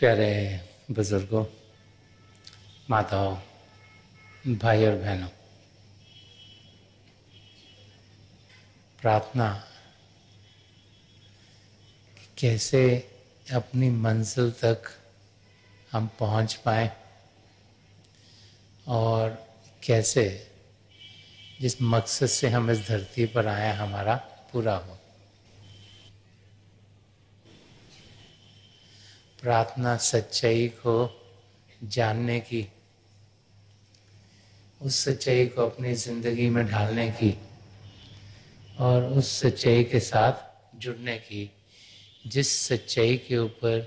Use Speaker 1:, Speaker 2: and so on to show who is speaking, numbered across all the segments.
Speaker 1: प्यारे बुजुर्गों माताओं भाई और बहनों प्रार्थना कैसे अपनी मंजिल तक हम पहुंच पाए और कैसे जिस मकसद से हम इस धरती पर आए हमारा पूरा हो प्रार्थना सच्चाई को जानने की उस सच्चाई को अपनी जिंदगी में ढालने की और उस सच्चाई के साथ जुड़ने की जिस सच्चाई के ऊपर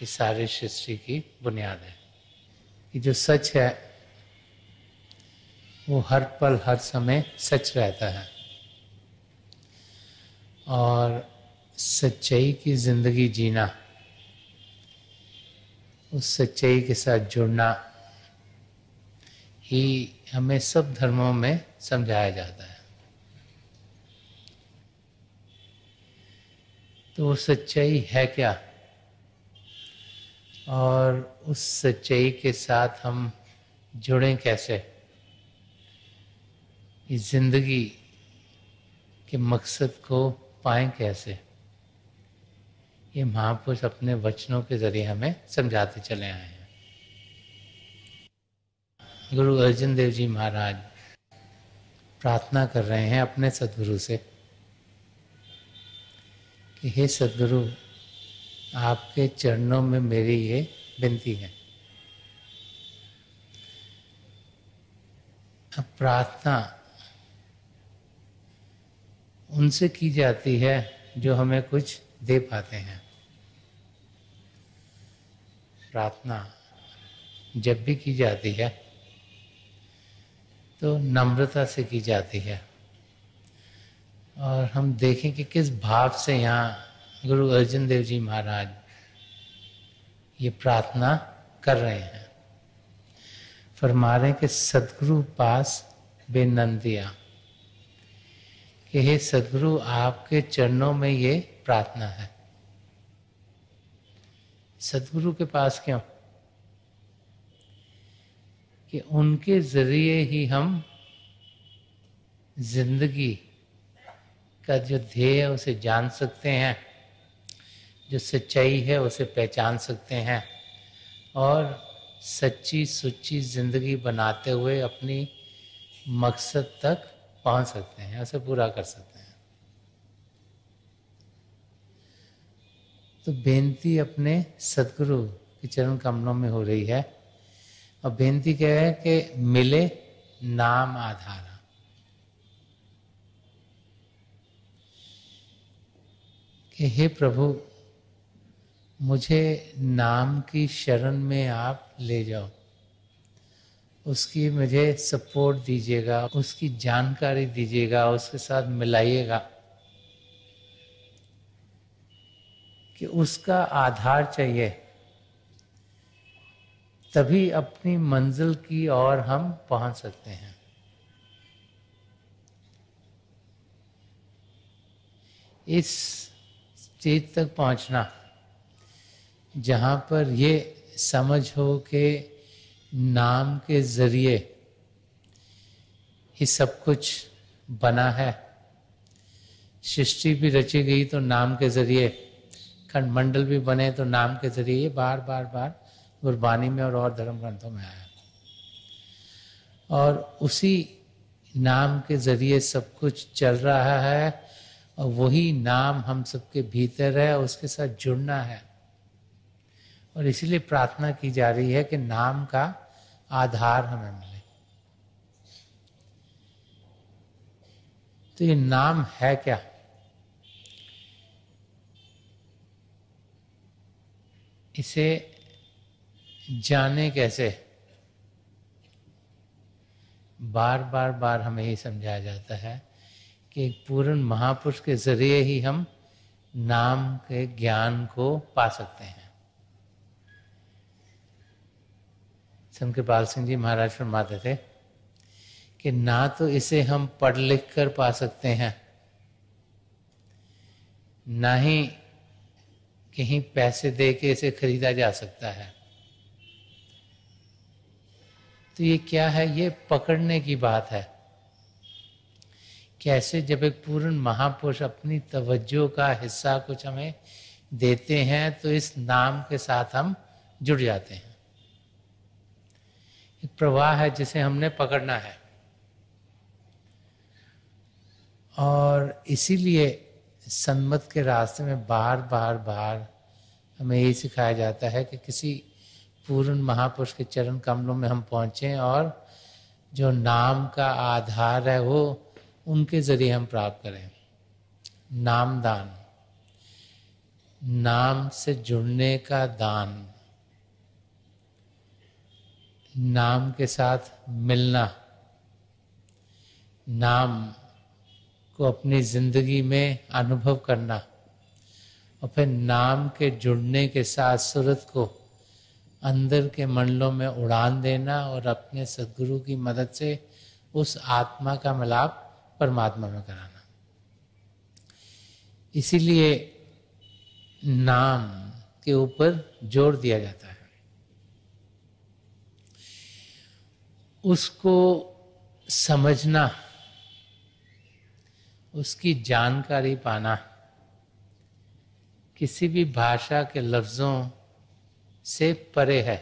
Speaker 1: ये सारे सृष्टि की बुनियाद है कि जो सच है वो हर पल हर समय सच रहता है और सच्चाई की जिंदगी जीना उस सच्चाई के साथ जुड़ना ही हमें सब धर्मों में समझाया जाता है तो वो सच्चाई है क्या और उस सच्चाई के साथ हम जुड़ें कैसे इस जिंदगी के मकसद को पाएं कैसे ये महापुरुष अपने वचनों के जरिए हमें समझाते चले आए हैं गुरु अर्जन देव जी महाराज प्रार्थना कर रहे हैं अपने सदगुरु से कि हे सदगुरु आपके चरणों में मेरी ये विनती है अब प्रार्थना उनसे की जाती है जो हमें कुछ दे पाते हैं प्रार्थना जब भी की जाती है तो नम्रता से की जाती है और हम देखें कि किस भाव से यहाँ गुरु अर्जन देव जी महाराज ये प्रार्थना कर रहे हैं फरमा रहे हैं कि सदगुरु पास बेनंदिया कि हे सदगुरु आपके चरणों में ये प्रार्थना है सदगुरु के पास क्यों कि उनके जरिए ही हम जिंदगी का जो ध्येय है उसे जान सकते हैं जो सच्चाई है उसे पहचान सकते हैं और सच्ची सुच्ची जिंदगी बनाते हुए अपनी मकसद तक पहुंच सकते हैं उसे पूरा कर सकते हैं तो बेनती अपने सदगुरु के चरण कमलों में हो रही है और बेनती क्या है कि मिले नाम आधारा कि हे प्रभु मुझे नाम की शरण में आप ले जाओ उसकी मुझे सपोर्ट दीजिएगा उसकी जानकारी दीजिएगा उसके साथ मिलाइएगा कि उसका आधार चाहिए तभी अपनी मंजिल की ओर हम पहुंच सकते हैं इस स्टेज तक पहुंचना जहाँ पर ये समझ हो कि नाम के जरिए ही सब कुछ बना है सृष्टि भी रची गई तो नाम के जरिए खंडमंडल भी बने तो नाम के जरिए बार बार बार गुरबानी में और और धर्म ग्रंथों में आया और उसी नाम के जरिए सब कुछ चल रहा है और वही नाम हम सबके भीतर है उसके साथ जुड़ना है और इसीलिए प्रार्थना की जा रही है कि नाम का आधार हमें मिले तो ये नाम है क्या इसे जाने कैसे बार बार बार हमें ये समझाया जाता है कि पूर्ण महापुरुष के जरिए ही हम नाम के ज्ञान को पा सकते हैं के बाल सिंह जी महाराज फरमाते थे कि ना तो इसे हम पढ़ लिख कर पा सकते हैं ना ही कहीं पैसे दे के इसे खरीदा जा सकता है तो ये क्या है ये पकड़ने की बात है कैसे जब एक पूर्ण महापुरुष अपनी तवज्जो का हिस्सा कुछ हमें देते हैं तो इस नाम के साथ हम जुड़ जाते हैं एक प्रवाह है जिसे हमने पकड़ना है और इसीलिए सन्मत के रास्ते में बार बार बार हमें यही सिखाया जाता है कि किसी पूर्ण महापुरुष के चरण कमलों में हम पहुंचे और जो नाम का आधार है वो उनके ज़रिए हम प्राप्त करें नाम दान नाम से जुड़ने का दान नाम के साथ मिलना नाम को अपनी जिंदगी में अनुभव करना और फिर नाम के जुड़ने के साथ सूरत को अंदर के मंडलों में उड़ान देना और अपने सदगुरु की मदद से उस आत्मा का मिलाप परमात्मा में कराना इसीलिए नाम के ऊपर जोर दिया जाता है उसको समझना उसकी जानकारी पाना किसी भी भाषा के लफ्ज़ों से परे है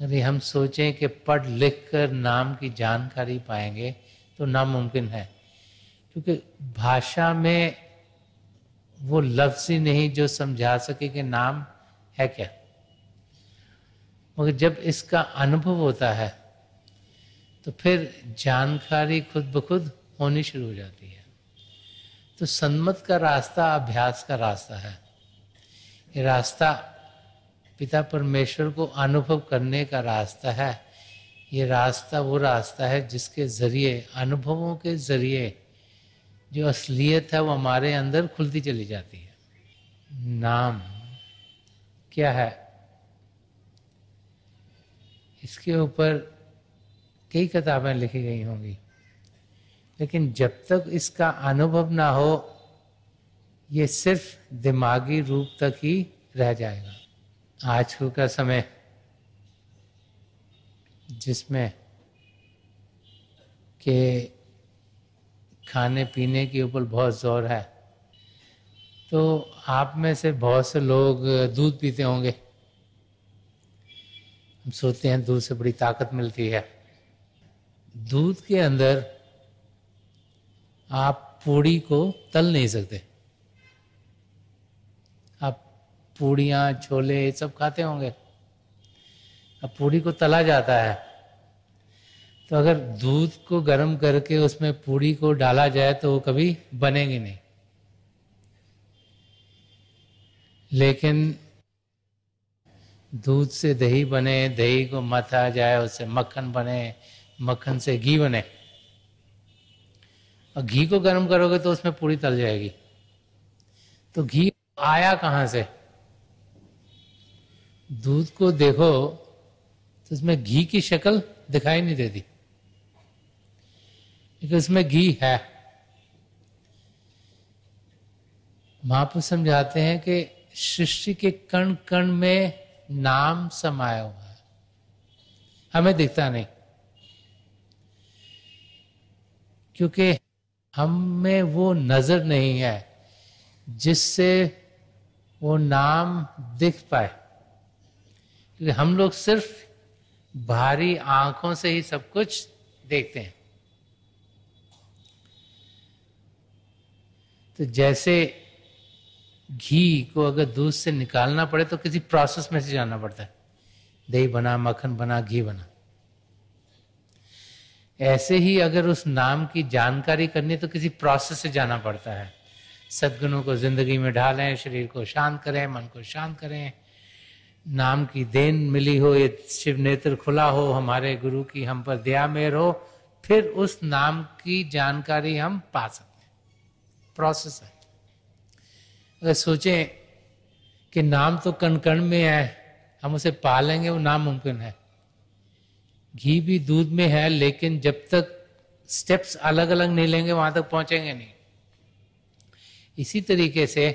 Speaker 1: यदि हम सोचें कि पढ़ लिख कर नाम की जानकारी पाएंगे तो नामुमकिन है क्योंकि भाषा में वो लफ्ज़ ही नहीं जो समझा सके कि नाम है क्या मगर जब इसका अनुभव होता है तो फिर जानकारी खुद ब खुद होनी शुरू हो जाती है तो सन्मत का रास्ता अभ्यास का रास्ता है ये रास्ता पिता परमेश्वर को अनुभव करने का रास्ता है ये रास्ता वो रास्ता है जिसके ज़रिए अनुभवों के ज़रिए जो असलियत है वो हमारे अंदर खुलती चली जाती है नाम क्या है इसके ऊपर कई किताबें लिखी गई होंगी लेकिन जब तक इसका अनुभव ना हो ये सिर्फ दिमागी रूप तक ही रह जाएगा आज का समय जिसमें के खाने पीने के ऊपर बहुत जोर है तो आप में से बहुत से लोग दूध पीते होंगे हम सोचते हैं दूध से बड़ी ताकत मिलती है दूध के अंदर आप पूड़ी को तल नहीं सकते आप पूड़ियाँ छोले ये सब खाते होंगे अब पूड़ी को तला जाता है तो अगर दूध को गर्म करके उसमें पूड़ी को डाला जाए तो वो कभी बनेगी नहीं लेकिन दूध से दही बने दही को मथा जाए उससे मक्खन बने मक्खन से घी बने और घी को गर्म करोगे तो उसमें पूरी तल जाएगी तो घी आया कहा से दूध को देखो तो उसमें घी की शक्ल दिखाई नहीं देती क्योंकि उसमें घी है महापुरुष समझाते हैं कि सृष्टि के कण कण में नाम समाया हुआ है हमें दिखता नहीं क्योंकि हम में वो नजर नहीं है जिससे वो नाम दिख पाए हम लोग सिर्फ भारी आंखों से ही सब कुछ देखते हैं तो जैसे घी को अगर दूध से निकालना पड़े तो किसी प्रोसेस में से जाना पड़ता है दही बना मक्खन बना घी बना ऐसे ही अगर उस नाम की जानकारी करनी तो किसी प्रोसेस से जाना पड़ता है सदगुणों को जिंदगी में ढालें शरीर को शांत करें मन को शांत करें नाम की देन मिली हो ये शिव नेत्र खुला हो हमारे गुरु की हम पर दया मेर हो फिर उस नाम की जानकारी हम पा सकते हैं प्रोसेस है अगर सोचें कि नाम तो कण कण में है हम उसे पालेंगे वो नामुमकिन है घी भी दूध में है लेकिन जब तक स्टेप्स अलग अलग नहीं लेंगे वहां तक पहुंचेंगे नहीं इसी तरीके से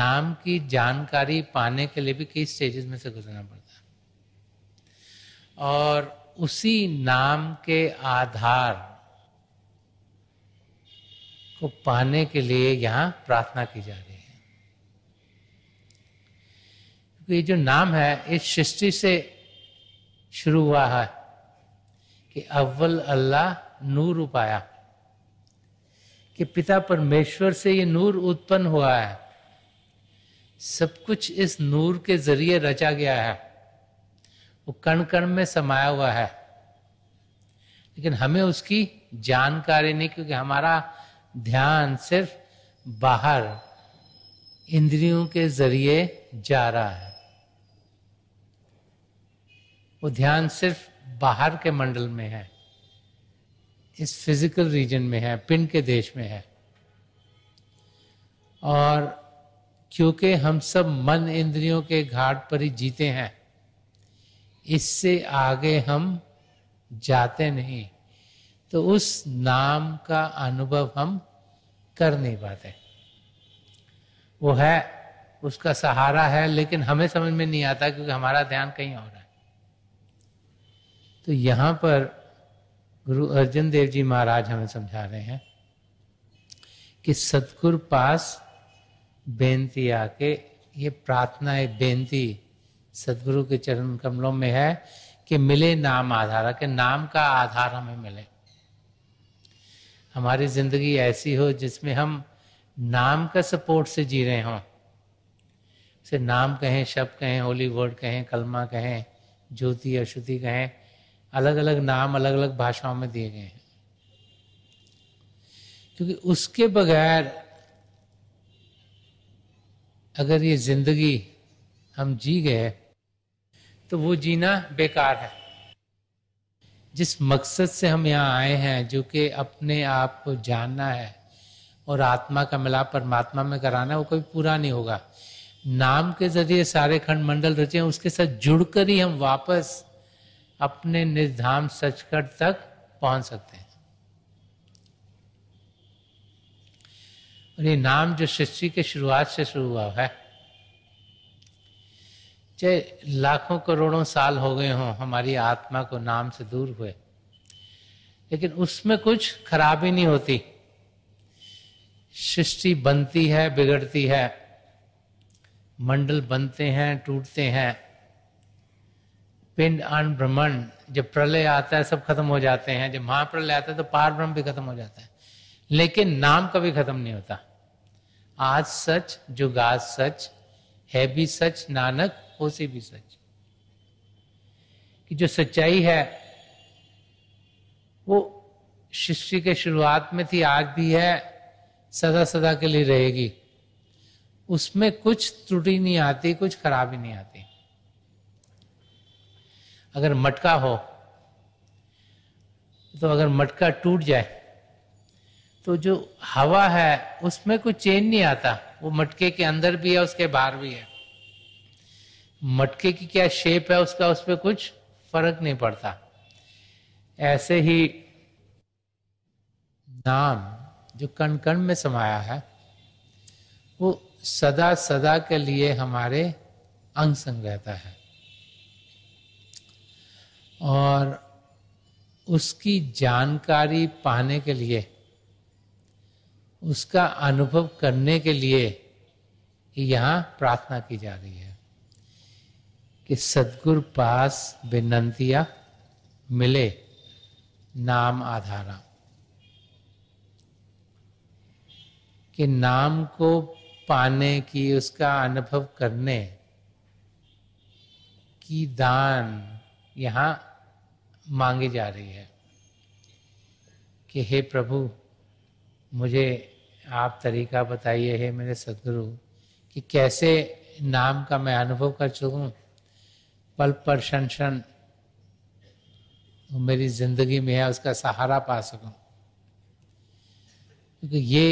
Speaker 1: नाम की जानकारी पाने के लिए भी कई स्टेजेस में से गुजरना पड़ता है और उसी नाम के आधार को पाने के लिए यहां प्रार्थना की जा रही ये जो नाम है इस सृष्टि से शुरू हुआ है कि अव्वल अल्लाह नूर उपाया कि पिता परमेश्वर से ये नूर उत्पन्न हुआ है सब कुछ इस नूर के जरिए रचा गया है वो कण कण में समाया हुआ है लेकिन हमें उसकी जानकारी नहीं क्योंकि हमारा ध्यान सिर्फ बाहर इंद्रियों के जरिए जा रहा है वो ध्यान सिर्फ बाहर के मंडल में है इस फिजिकल रीजन में है पिंड के देश में है और क्योंकि हम सब मन इंद्रियों के घाट पर ही जीते हैं इससे आगे हम जाते नहीं तो उस नाम का अनुभव हम कर नहीं पाते वो है उसका सहारा है लेकिन हमें समझ में नहीं आता क्योंकि हमारा ध्यान कहीं और है तो यहाँ पर गुरु अर्जन देव जी महाराज हमें समझा रहे हैं कि सतगुर पास बेनती आके ये प्रार्थना है बेनती सदगुरु के चरण कमलों में है कि मिले नाम आधार के नाम का आधार हमें मिले हमारी जिंदगी ऐसी हो जिसमें हम नाम का सपोर्ट से जी रहे हों से नाम कहें शब्द कहें होली वर्ड कहें कलमा कहें ज्योति अशुति कहें अलग अलग नाम अलग अलग भाषाओं में दिए गए हैं क्योंकि उसके बगैर अगर ये जिंदगी हम जी गए तो वो जीना बेकार है जिस मकसद से हम यहाँ आए हैं जो कि अपने आप को जानना है और आत्मा का मिलाप परमात्मा में कराना है वो कभी पूरा नहीं होगा नाम के जरिए सारे खंड मंडल रचे हैं उसके साथ जुड़कर ही हम वापस अपने धाम सचखंड तक पहुंच सकते हैं और ये नाम जो सृष्टि के शुरुआत से शुरू हुआ है चाहे लाखों करोड़ों साल हो गए हों हमारी आत्मा को नाम से दूर हुए लेकिन उसमें कुछ खराबी नहीं होती सृष्टि बनती है बिगड़ती है मंडल बनते हैं टूटते हैं पिंड अन भ्रमण जब प्रलय आता है सब खत्म हो जाते हैं जब महाप्रलय आता है तो पार ब्रह्म भी खत्म हो जाता है लेकिन नाम कभी खत्म नहीं होता आज सच जुगाज सच है भी सच नानक हो सी भी सच कि जो सच्चाई है वो शिष्य के शुरुआत में थी आज भी है सदा सदा के लिए रहेगी उसमें कुछ त्रुटि नहीं आती कुछ खराबी नहीं आती अगर मटका हो तो अगर मटका टूट जाए तो जो हवा है उसमें कुछ चेन नहीं आता वो मटके के अंदर भी है उसके बाहर भी है मटके की क्या शेप है उसका उस पर कुछ फर्क नहीं पड़ता ऐसे ही नाम जो कण कण में समाया है वो सदा सदा के लिए हमारे अंग संग रहता है और उसकी जानकारी पाने के लिए उसका अनुभव करने के लिए यहाँ प्रार्थना की जा रही है कि सदगुरु पास विनंतिया मिले नाम आधारा कि नाम को पाने की उसका अनुभव करने की दान यहाँ मांगी जा रही है कि हे प्रभु मुझे आप तरीका बताइए हे मेरे सदगुरु कि कैसे नाम का मैं अनुभव कर चुकूँ पल पर क्षण क्षण मेरी जिंदगी में है उसका सहारा पा सकूं क्योंकि ये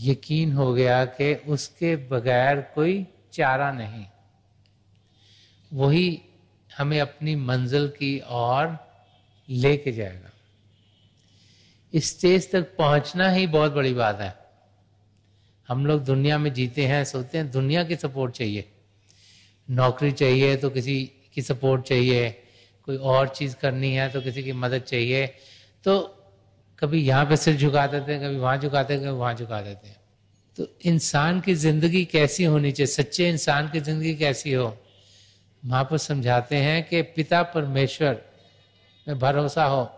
Speaker 1: यकीन हो गया कि उसके बगैर कोई चारा नहीं वही हमें अपनी मंजिल की ओर लेके जाएगा इस स्टेज तक पहुंचना ही बहुत बड़ी बात है हम लोग दुनिया में जीते हैं सोचते हैं दुनिया की सपोर्ट चाहिए नौकरी चाहिए तो किसी की सपोर्ट चाहिए कोई और चीज़ करनी है तो किसी की मदद चाहिए तो कभी यहाँ पे सिर झुका देते हैं कभी वहाँ झुकाते हैं कभी वहाँ झुका देते हैं तो इंसान की ज़िंदगी कैसी होनी चाहिए सच्चे इंसान की ज़िंदगी कैसी हो पर समझाते हैं कि पिता परमेश्वर में भरोसा हो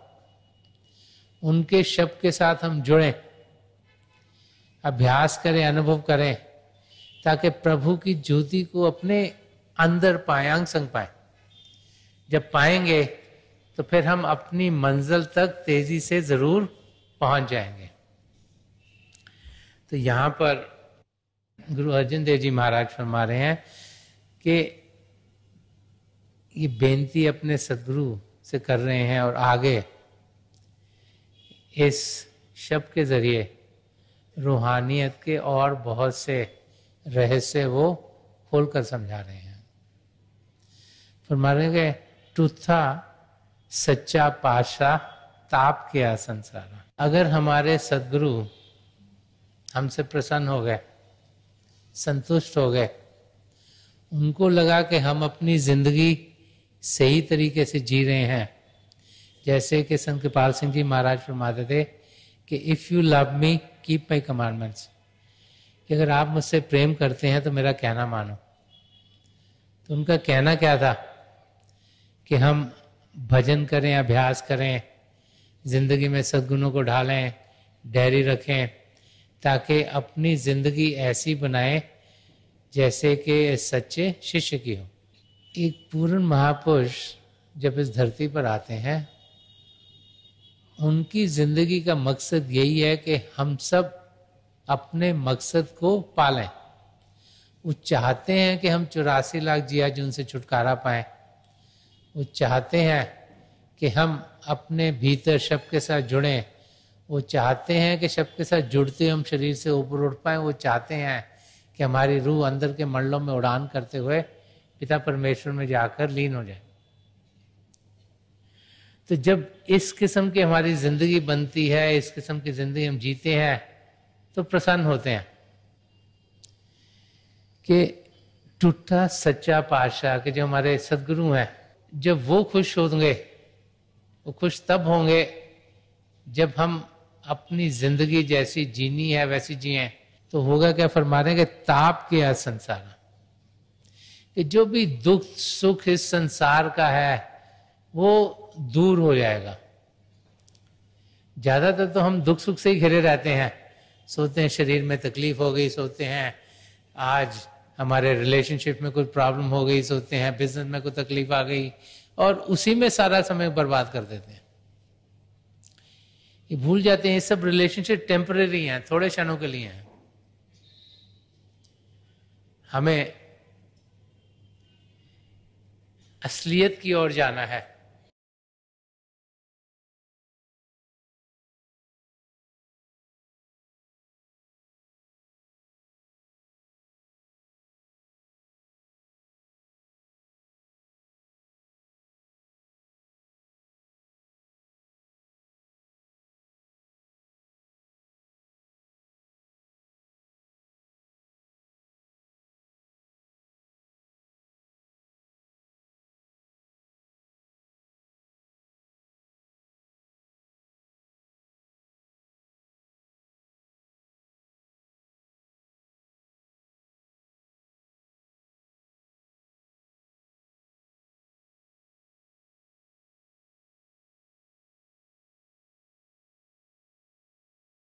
Speaker 1: उनके शब्द के साथ हम जुड़ें अभ्यास करें अनुभव करें ताकि प्रभु की ज्योति को अपने अंदर पायांग संग पाए जब पाएंगे तो फिर हम अपनी मंजिल तक तेजी से जरूर पहुंच जाएंगे तो यहाँ पर गुरु अर्जन देव जी महाराज फरमा रहे हैं कि ये बेनती अपने सदगुरु से कर रहे हैं और आगे इस शब्द के ज़रिए रूहानियत के और बहुत से रहस्य वो खोल कर समझा रहे हैं फरमाने गए टूथा सच्चा पाशा ताप किया संसार अगर हमारे सदगुरु हमसे प्रसन्न हो गए संतुष्ट हो गए उनको लगा कि हम अपनी जिंदगी सही तरीके से जी रहे हैं जैसे कि संत कृपाल सिंह जी महाराज फरमाते थे कि if you love me keep my commandments कि अगर आप मुझसे प्रेम करते हैं तो मेरा कहना मानो तो उनका कहना क्या था कि हम भजन करें अभ्यास करें जिंदगी में सद्गुणों को ढालें डायरी रखें ताकि अपनी जिंदगी ऐसी बनाएं जैसे कि सच्चे शिष्य की हो कि पूर्ण महापुरुष जब इस धरती पर आते हैं उनकी जिंदगी का मकसद यही है कि हम सब अपने मकसद को पालें वो चाहते हैं कि हम चौरासी लाख जिया जी उनसे छुटकारा पाएं वो चाहते हैं कि हम अपने भीतर शब के साथ जुड़ें वो चाहते हैं कि शब के साथ जुड़ते हम शरीर से ऊपर उठ पाएं वो चाहते हैं कि हमारी रूह अंदर के मंडलों में उड़ान करते हुए पिता परमेश्वर में जाकर लीन हो जाए तो जब इस किस्म की हमारी जिंदगी बनती है इस किस्म की जिंदगी हम जीते हैं तो प्रसन्न होते हैं कि टूटा सच्चा पाशाह के जो हमारे सदगुरु हैं जब वो खुश होंगे वो खुश तब होंगे जब हम अपनी जिंदगी जैसी जीनी है वैसी जिए तो होगा क्या फरमा रहे ताप के संसार कि जो भी दुख सुख इस संसार का है वो दूर हो जाएगा ज़्यादातर तो हम दुख सुख से ही घिरे रहते हैं सोचते हैं शरीर में तकलीफ हो गई सोचते हैं आज हमारे रिलेशनशिप में कोई प्रॉब्लम हो गई सोचते हैं बिजनेस में कोई तकलीफ आ गई और उसी में सारा समय बर्बाद कर देते हैं ये भूल जाते हैं ये सब रिलेशनशिप टेम्परेरी हैं थोड़े क्षणों के लिए हैं हमें असलियत की ओर जाना है